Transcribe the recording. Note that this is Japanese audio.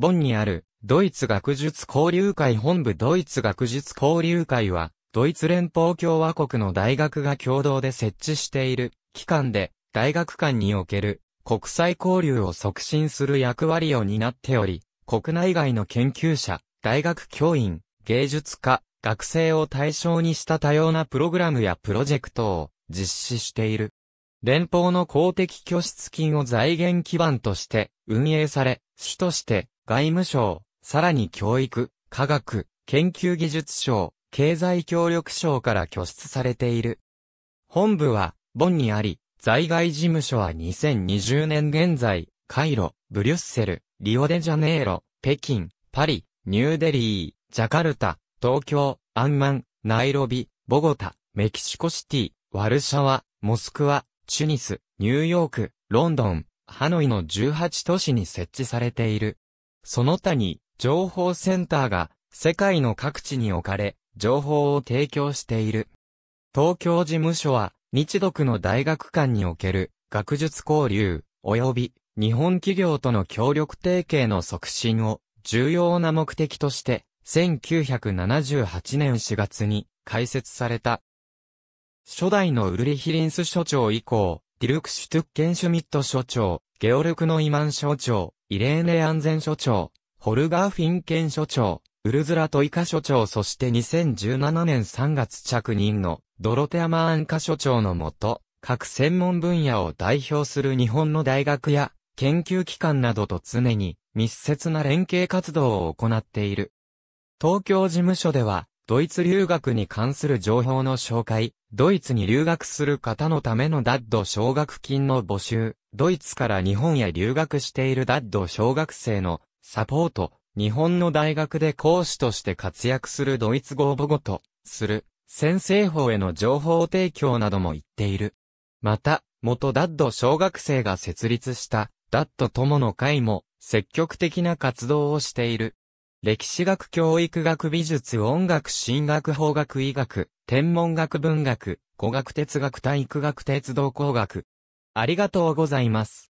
ボンにある、ドイツ学術交流会本部ドイツ学術交流会は、ドイツ連邦共和国の大学が共同で設置している機関で、大学間における国際交流を促進する役割を担っており、国内外の研究者、大学教員、芸術家、学生を対象にした多様なプログラムやプロジェクトを実施している。連邦の公的拠出金を財源基盤として運営され、主として、外務省、さらに教育、科学、研究技術省、経済協力省から拠出されている。本部は、ボンにあり、在外事務所は2020年現在、カイロ、ブリュッセル、リオデジャネイロ、北京、パリ、ニューデリー、ジャカルタ、東京、アンマン、ナイロビ、ボゴタ、メキシコシティ、ワルシャワ、モスクワ、チュニス、ニューヨーク、ロンドン、ハノイの18都市に設置されている。その他に、情報センターが世界の各地に置かれ、情報を提供している。東京事務所は、日独の大学間における学術交流、及び日本企業との協力提携の促進を重要な目的として、1978年4月に開設された。初代のウルリヒリンス所長以降、ディルクシュトゥッケンシュミット所長、ゲオルクのイマン所長、イレーネ安全所長、ホルガー・フィンケン所長、ウルズラ・トイカ所長そして2017年3月着任のドロテア・マーンカ所長のもと、各専門分野を代表する日本の大学や研究機関などと常に密接な連携活動を行っている。東京事務所では、ドイツ留学に関する情報の紹介、ドイツに留学する方のためのダッド奨学金の募集、ドイツから日本へ留学しているダッド小学生のサポート、日本の大学で講師として活躍するドイツ語を母語とする先生法への情報提供なども言っている。また、元ダッド小学生が設立したダッド友の会も積極的な活動をしている。歴史学教育学美術音楽進学法学医学天文学文学語学哲学体育学鉄道工学ありがとうございます。